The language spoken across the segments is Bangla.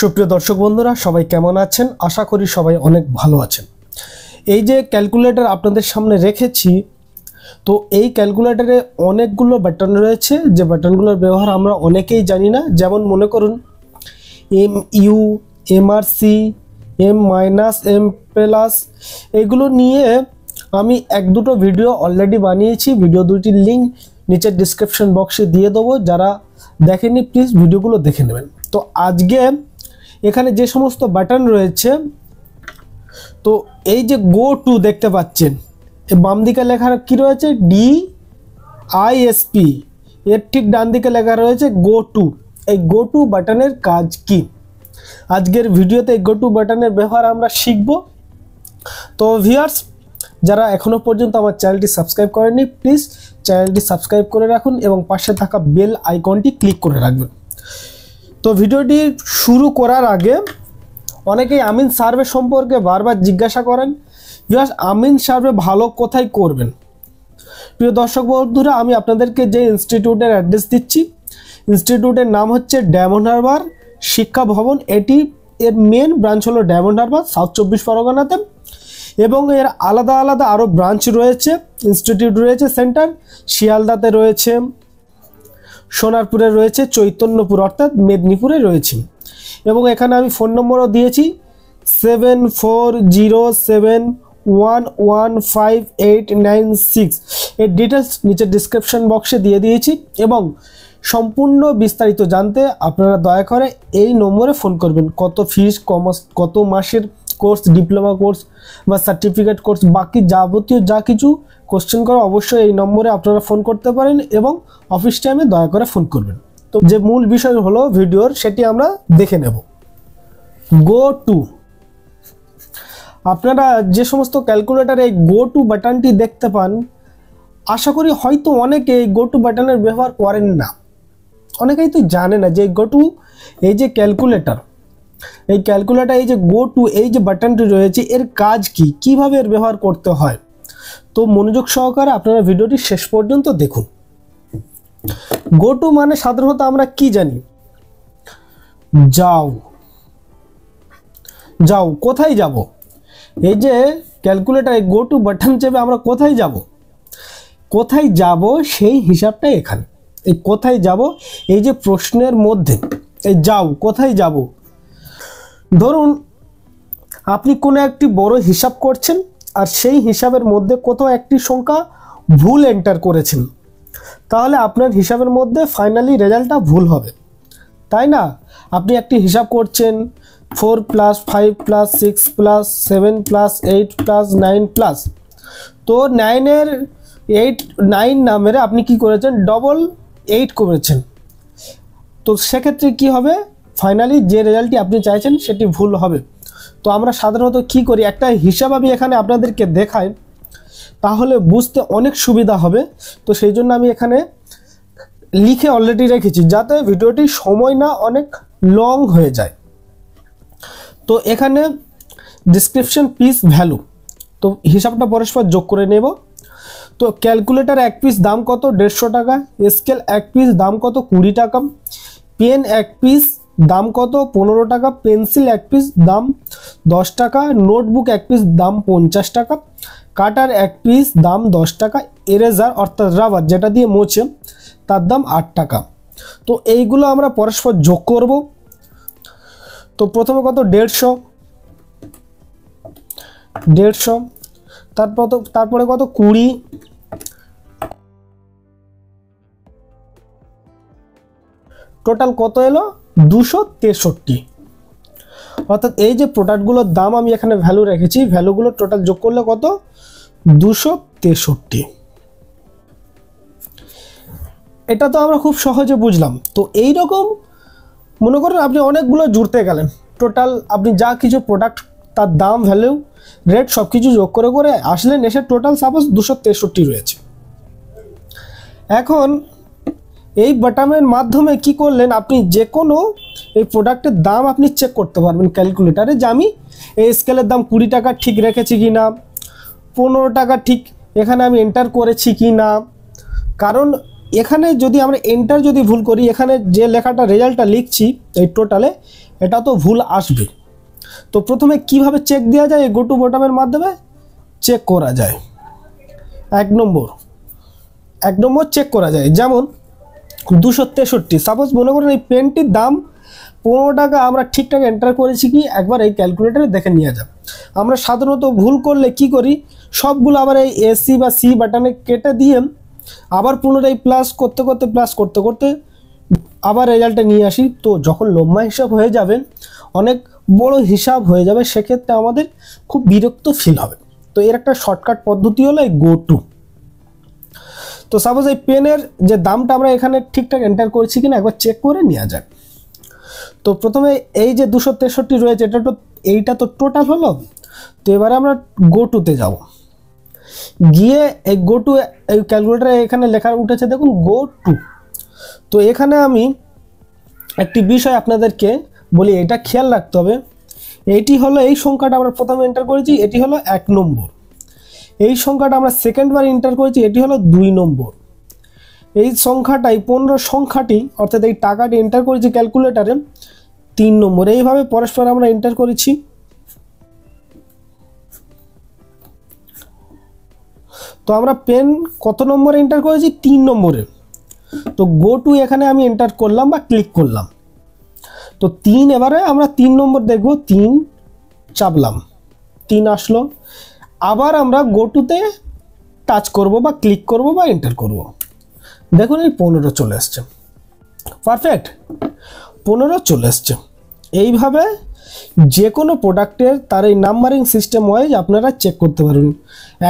সুপ্রিয় দর্শক বন্ধুরা সবাই কেমন আছেন আশা করি সবাই অনেক ভালো আছেন এই যে ক্যালকুলেটর আপনাদের সামনে রেখেছি তো এই ক্যালকুলেটরে অনেকগুলো ব্যাটন রয়েছে যে ব্যাটনগুলোর ব্যবহার আমরা অনেকেই জানি না যেমন মনে করুন M U M R C M minus M plus এগুলো নিয়ে আমি এক দুটো ভিডিও অলরেডি বানিয়েছি ভিডিও দুটির লিঙ্ক নিচের ডিসক্রিপশন বক্সে দিয়ে দেবো যারা দেখেনি প্লিজ ভিডিওগুলো দেখে নেবেন তো আজকে এখানে যে সমস্ত বাটন রয়েছে তো এই যে গো টু দেখতে পাচ্ছেন বাম দিকে লেখা কি রয়েছে ডি আইএসপি এর ঠিক ডান দিকে লেখা রয়েছে গো টু এই গো টু বাটনের কাজ কি আজকের ভিডিওতে এই গো টু বাটনের ব্যবহার আমরা শিখব তো ভিউয়ার্স যারা এখনও পর্যন্ত আমার চ্যানেলটি সাবস্ক্রাইব করেনি প্লিজ চ্যানেলটি সাবস্ক্রাইব করে রাখুন এবং পাশে থাকা বেল আইকনটি ক্লিক করে রাখবেন তো ভিডিওটি শুরু করার আগে অনেকেই আমিন সার্ভে সম্পর্কে বারবার জিজ্ঞাসা করেন ইয়াস আমিন সার্ভে ভালো কোথায় করবেন প্রিয় দর্শক বন্ধুরা আমি আপনাদেরকে যে ইনস্টিটিউটের অ্যাড্রেস দিচ্ছি ইনস্টিটিউটের নাম হচ্ছে ডায়মন্ড হারবার শিক্ষা ভবন এটি এর মেন ব্রাঞ্চ হলো ডায়মন্ড হারবার সাউথ চব্বিশ পরগনাতে এবং এর আলাদা আলাদা আরও ব্রাঞ্চ রয়েছে ইনস্টিটিউট রয়েছে সেন্টার শিয়ালদাতে রয়েছে সোনারপুরে রয়েছে চৈতন্যপুর অর্থাৎ মেদিনীপুরে রয়েছে এবং এখানে আমি ফোন নম্বরও দিয়েছি seven four zero seven one one five eight nine six এর ডিটেলস নিচের ডিসক্রিপশন বক্সে দিয়ে দিয়েছি এবং সম্পূর্ণ বিস্তারিত জানতে আপনারা দয়া করে এই নম্বরে ফোন করবেন কত ফিস কত মাসের কোর্স ডিপ্লোমা কোর্স বা সার্টিফিকেট কোর্স বাকি যাবতীয় যা কিছু কোশ্চেন করে অবশ্যই এই নম্বরে আপনারা ফোন করতে পারেন এবং অফিস টাইমে দয়া করে ফোন করবেন তো যে মূল বিষয় হলো ভিডিওর সেটি আমরা দেখে নেব গো টু আপনারা যে সমস্ত ক্যালকুলেটারে এই গো টু বাটনটি দেখতে পান আশা করি হয়তো অনেকে এই গো টু বাটনের ব্যবহার করেন না অনেকেই তো জানে না যে গো টু এই যে ক্যালকুলেটার এই ক্যালকুলেটার এই যে গো টু এই যে বাটনটি রয়েছে এর কাজ কি কিভাবে এর ব্যবহার করতে হয় তো মনোযোগ সহকারে আপনারা ভিডিওটি শেষ পর্যন্ত দেখুন গো টু মানে সাধারণত আমরা কি জানি যাও যাও কোথায় যাব এই যে ক্যালকুলেটার গো টু বাটন চেপে আমরা কোথায় যাব কোথায় যাব সেই হিসাবটা এখানে এই কোথায় যাব এই যে প্রশ্নের মধ্যে এই যাও কোথায় যাব ধরুন আপনি কোনো একটি বড় হিসাব করছেন আর সেই হিসাবের মধ্যে কোথাও একটি সংখ্যা ভুল এন্টার করেছেন তাহলে আপনার হিসাবের মধ্যে ফাইনালি রেজাল্টটা ভুল হবে তাই না আপনি একটি হিসাব করছেন four plus five plus six plus seven plus eight plus nine plus তো নাইনের এইট নাইন না মেরে আপনি কি করেছেন ডবল এইট করেছেন তো সেক্ষেত্রে কি হবে ফাইনালি যে রেজাল্টটি আপনি চাইছেন সেটি ভুল হবে তো আমরা সাধারণত কি করি একটা হিসাব আমি এখানে আপনাদেরকে দেখাই তাহলে বুঝতে অনেক সুবিধা হবে তো সেই জন্য আমি এখানে লিখে অলরেডি রেখেছি যাতে ভিডিওটি সময় না অনেক লং হয়ে যায় তো এখানে ডিসক্রিপশন পিস ভ্যালু তো হিসাবটা পরস্পর যোগ করে নেব তো ক্যালকুলেটার এক পিস দাম কত দেড়শো টাকা স্কেল এক পিস দাম কত কুড়ি টাকা পেন এক পিস দাম কত পনেরো টাকা পেন্সিল এক পিস দাম দশ টাকা নোটবুক এক পিস দাম পঞ্চাশ টাকা কাটার এক পিস দাম দশ টাকা এরেজার অর্থাৎ রাবার যেটা দিয়ে মোছে তার দাম আট টাকা তো এইগুলো আমরা পরস্পর যোগ করব তো প্রথমে কত দেড়শো দেড়শো তারপর তারপরে কত কুড়ি টোটাল কত এলো দুশো তেষট্টি অর্থাৎ এই যে প্রোডাক্টগুলোর দাম আমি এখানে ভ্যালু রেখেছি ভ্যালুগুলো টোটাল যোগ করলে কত দুশো তেষট্টি এটা তো আমরা খুব সহজে বুঝলাম তো এই রকম মনে করেন আপনি অনেকগুলো জুড়তে গেলেন টোটাল আপনি যা কিছু প্রোডাক্ট তার দাম ভ্যালু রেট সব কিছু যোগ করে করে আসলেন এসে টোটাল সাপোজ দুশো তেষট্টি রয়েছে এখন এই বাটামের মাধ্যমে কি করলেন আপনি যে কোনো এই প্রোডাক্টের দাম আপনি চেক করতে পারবেন ক্যালকুলেটারে যে আমি এই স্কেলের দাম কুড়ি টাকা ঠিক রেখেছি কি না পনেরো টাকা ঠিক এখানে আমি এন্টার করেছি কি না কারণ এখানে যদি আমরা এন্টার যদি ভুল করি এখানে যে লেখাটা রেজাল্টটা লিখছি এই টোটালে এটা তো ভুল আসবে তো প্রথমে কিভাবে চেক দেওয়া যায় এই গোটু বোটামের মাধ্যমে চেক করা যায় এক নম্বর এক নম্বর চেক করা যায় যেমন দুশো তেষট্টি সাপোজ মনে করেন এই পেনটির দাম পনেরো টাকা আমরা ঠিকঠাক এন্টার করেছি কি একবার এই ক্যালকুলেটারে দেখে নিয়ে যাব আমরা সাধারণত ভুল করলে কি করি সবগুলো আবার এই এসি বা সি বাটনে কেটে দিয়ে আবার পুনরায় প্লাস করতে করতে প্লাস করতে করতে আবার রেজাল্টে নিয়ে আসি তো যখন লম্বা হিসাব হয়ে যাবে অনেক বড় হিসাব হয়ে যাবে সেক্ষেত্রে আমাদের খুব বিরক্ত ফিল হবে তো এর একটা শর্টকাট পদ্ধতি হলো এই গো টু তো সাপোজ এই পেনের যে দামটা আমরা এখানে ঠিকঠাক এন্টার করছি কিনা একবার চেক করে নেওয়া যাক তো প্রথমে এই যে দুশো তেষট্টি রয়েছে এটা তো এইটা তো টোটাল হলো তো এবারে আমরা গো টুতে যাব গিয়ে এই গো টু এই ক্যালকুলেটারে এখানে লেখা উঠেছে দেখুন গো টু তো এখানে আমি একটি বিষয় আপনাদেরকে বলি এটা খেয়াল রাখতে হবে এটি হলো এই সংখ্যাটা আমরা প্রথমে এন্টার করেছি এটি হলো এক নম্বর এই সংখ্যাটা আমরা সেকেন্ডবার এন্টার করেছি এটি হলো দুই নম্বর এই সংখ্যাটাই পনেরো সংখ্যাটি অর্থাৎ এই টাকাটি এন্টার করেছি ক্যালকুলেটারে তিন নম্বর এইভাবে পরস্পর আমরা এন্টার করেছি তো আমরা পেন কত নম্বরে এন্টার করেছি তিন নম্বরে তো গো টু এখানে আমি এন্টার করলাম বা ক্লিক করলাম তো তিন এবারে আমরা তিন নম্বর দেখব তিন চাপলাম তিন আসলো আবার আমরা গো টুতে টাচ করব বা ক্লিক করব বা এন্টার করব দেখুন এই পনেরো চলে আসছে পারফেক্ট পনেরো চলে আসছে এইভাবে যে কোনো প্রোডাক্টের তার এই নাম্বারিং সিস্টেম ওয়াইজ আপনারা চেক করতে পারুন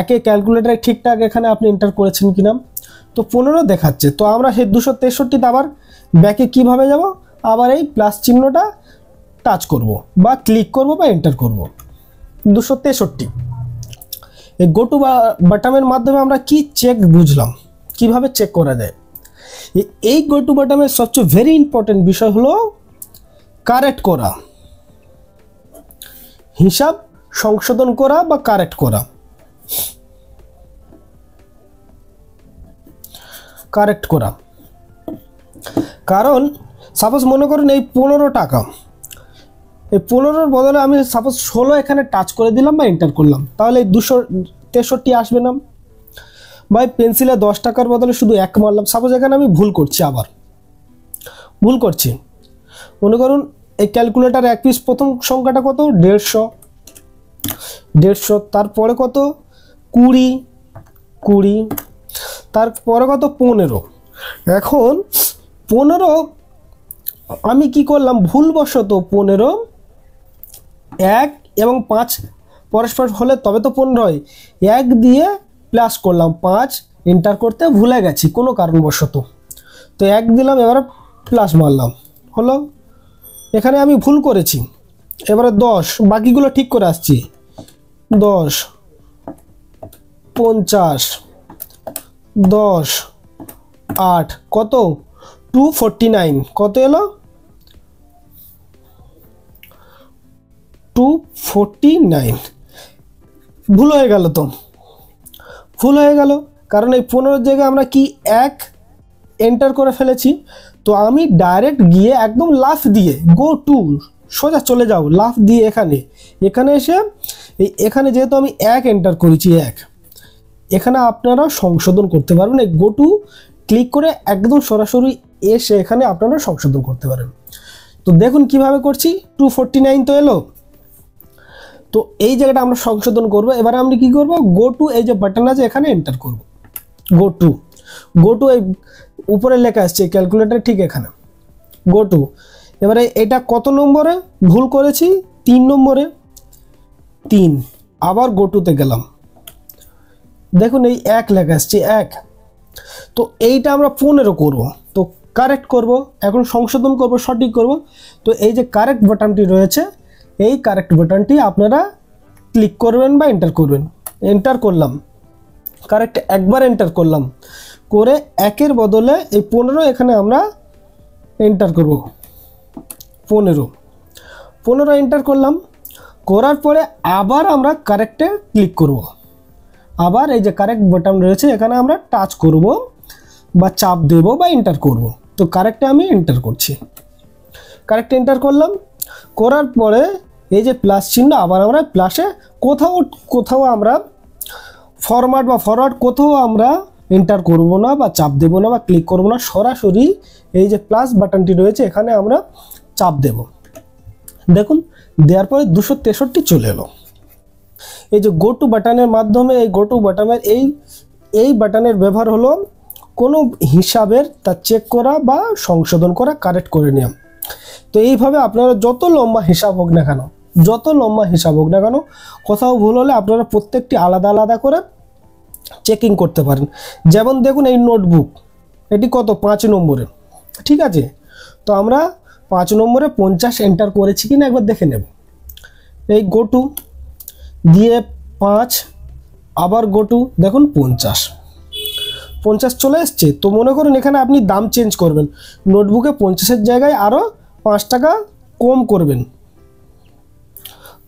একে ক্যালকুলেটারে ঠিকঠাক এখানে আপনি এন্টার করেছেন কি না তো পনেরো দেখাচ্ছে তো আমরা সেই দুশো তেষট্টিতে আবার ব্যাকে কীভাবে যাব আবার এই প্লাস চিহ্নটা টাচ করব বা ক্লিক করব বা এন্টার করব দুশো তেষট্টি এই গোটু বাটামের মাধ্যমে আমরা কি চেক বুঝলাম কিভাবে চেক করা যায় এই গোটু বাটামের সবচেয়ে ভেরি ইম্পর্টেন্ট বিষয় হলো কারেক্ট করা হিসাব সংশোধন করা বা কারেক্ট করা কারেক্ট করা কারণ সাপোজ মনে করেন এই পনেরো টাকা এই পনেরোর বদলে আমি সাপোজ ষোলো এখানে টাচ করে দিলাম বা এন্টার করলাম তাহলে দুশো তেষট্টি আসবে না ভাই পেন্সিলে দশ টাকার বদলে শুধু এক মারলাম সাপোজ এখানে আমি ভুল করছি আবার ভুল করছি মনে করুন এই ক্যালকুলেটার এক পিস প্রথম সংখ্যাটা কত দেড়শো দেড়শো তারপরে কত কুড়ি কুড়ি তারপরে কত পনেরো এখন পনেরো আমি কি করলাম ভুলবশত পনেরো এক এবং পাঁচ পরস্পর হলে তবে তো পনেরো হয় এক দিয়ে প্লাস করলাম পাঁচ এন্টার করতে ভুলে গেছি কোনো কারণবশত তো এক দিলাম এবারে প্লাস মারলাম হলো এখানে আমি ভুল করেছি এবারে দশ বাকিগুলো ঠিক করে আসছি দশ পঞ্চাশ দশ আট কত টু ফোরটি নাইন কত এলো টু ফোরটি নাইন ভুল হয়ে গেল তো ভুল হয়ে গেল কারণ এই পনেরোর জায়গায় আমরা কি এক এন্টার করে ফেলেছি তো আমি ডাইরেক্ট গিয়ে একদম লাফ দিয়ে গো টু সোজা চলে যাও লাফ দিয়ে এখানে এখানে এসে এই এখানে যেহেতু আমি এক এন্টার করেছি এক এখানে আপনারা সংশোধন করতে পারবেন এই গো টু ক্লিক করে একদম সরাসরি এসে এখানে আপনারা সংশোধন করতে পারেন তো দেখুন কিভাবে করছি টু ফোরটি নাইন তো এলো তো এই জায়গাটা আমরা সংশোধন করব এবারে আমরা কি করব গো টু এই যে বাটন আছে এখানে এন্টার করব গো টু গো টু এই উপরে লেখা আসছে ক্যালকুলেটার ঠিক এখানে গো টু এবারে এটা কত নম্বরে ভুল করেছি তিন নম্বরে তিন আবার গো টুতে গেলাম দেখুন এই এক লেখা আসছে এক তো এইটা আমরা পনেরো করব তো কারেক্ট করব এখন সংশোধন করব সঠিক করব তো এই যে কারেক্ট বাটনটি রয়েছে এই কারেক্ট বাটনটি আপনারা ক্লিক করবেন বা এন্টার করবেন এন্টার করলাম কারেক্ট একবার এন্টার করলাম করে একের বদলে এই পনেরো এখানে আমরা এন্টার করব পনেরো পনেরো এন্টার করলাম করার পরে আবার আমরা কারেক্টে ক্লিক করব। আবার এই যে কারেক্ট বাটন রয়েছে এখানে আমরা টাচ করব বা চাপ দেব বা এন্টার করব। তো কারেক্টে আমি এন্টার করছি কারেক্ট এন্টার করলাম করার পরে এই যে প্লাস চিহ্ন আবার আমরা প্লাসে কোথাও কোথাও আমরা ফরম্যাট বা ফরওয়ার্ড কোথাও আমরা এন্টার করব না বা চাপ দেব না বা ক্লিক করব না সরাসরি এই যে প্লাস বাটনটি রয়েছে এখানে আমরা চাপ দেব দেখুন দেওয়ার পরে দুশো তেষট্টি চলে এলো এই যে গো টু বাটনের মাধ্যমে এই গো টু বাটনের এই এই বাটনের ব্যবহার হলো কোনো হিসাবের তা চেক করা বা সংশোধন করা কারেক্ট করে নেওয়া তো এইভাবে আপনারা যত লম্বা হিসাব হোক না কেন যত লম্বা হিসাব হোক না কেন কোথাও ভুল হলে আপনারা প্রত্যেকটি আলাদা আলাদা করে চেকিং করতে পারেন যেমন দেখুন এই নোটবুক এটি কত পাঁচ নম্বরে ঠিক আছে তো আমরা পাঁচ নম্বরে পঞ্চাশ এন্টার করেছি কি না একবার দেখে নেব এই গোটু দিয়ে পাঁচ আবার গোটু দেখুন পঞ্চাশ পঞ্চাশ চলে এসছে তো মনে করুন এখানে আপনি দাম চেঞ্জ করবেন নোটবুকে পঞ্চাশের জায়গায় আরও পাঁচ টাকা কম করবেন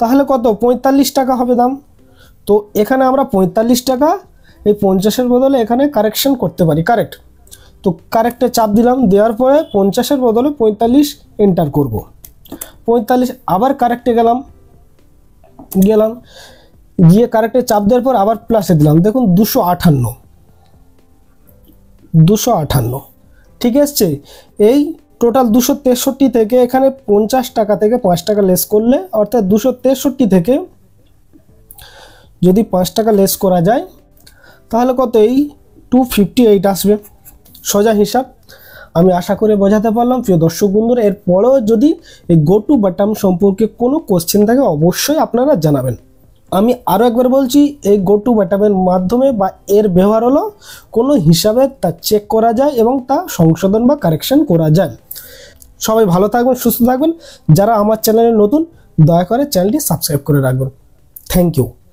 তাহলে কত পঁয়তাল্লিশ টাকা হবে দাম তো এখানে আমরা পঁয়তাল্লিশ টাকা এই পঞ্চাশের বদলে এখানে কারেকশন করতে পারি কারেক্ট তো কারেক্টে চাপ দিলাম দেওয়ার পরে পঞ্চাশের বদলে পঁয়তাল্লিশ এন্টার করব। পঁয়তাল্লিশ আবার কারেক্টে গেলাম গেলাম গিয়ে কারেক্টে চাপ দেওয়ার পর আবার প্লাসে দিলাম দেখুন দুশো আঠান্ন দুশো আঠান্ন ঠিক আসছে এই টোটাল দুশো তেষট্টি থেকে এখানে পঞ্চাশ টাকা থেকে পাঁচ টাকা লেস করলে অর্থাৎ দুশো তেষট্টি থেকে যদি পাঁচ টাকা লেস করা যায় তাহলে কত এই টু ফিফটি এইট আসবে সোজা হিসাব আমি আশা করে বোঝাতে পারলাম প্রিয় দর্শক বন্ধুরা এরপরেও যদি এই গো টু বাটাম সম্পর্কে কোনো কোশ্চেন থাকে অবশ্যই আপনারা জানাবেন আমি আরও একবার বলছি এই গো টু বাটামের মাধ্যমে বা এর ব্যবহার হলো কোনো হিসাবে তা চেক করা যায় এবং তা সংশোধন বা কারেকশন করা যায় সবাই ভালো থাকবেন সুস্থ থাকবেন যারা আমার চ্যানেলে নতুন দয়া করে চ্যানেলটি সাবস্ক্রাইব করে রাখবেন থ্যাংক ইউ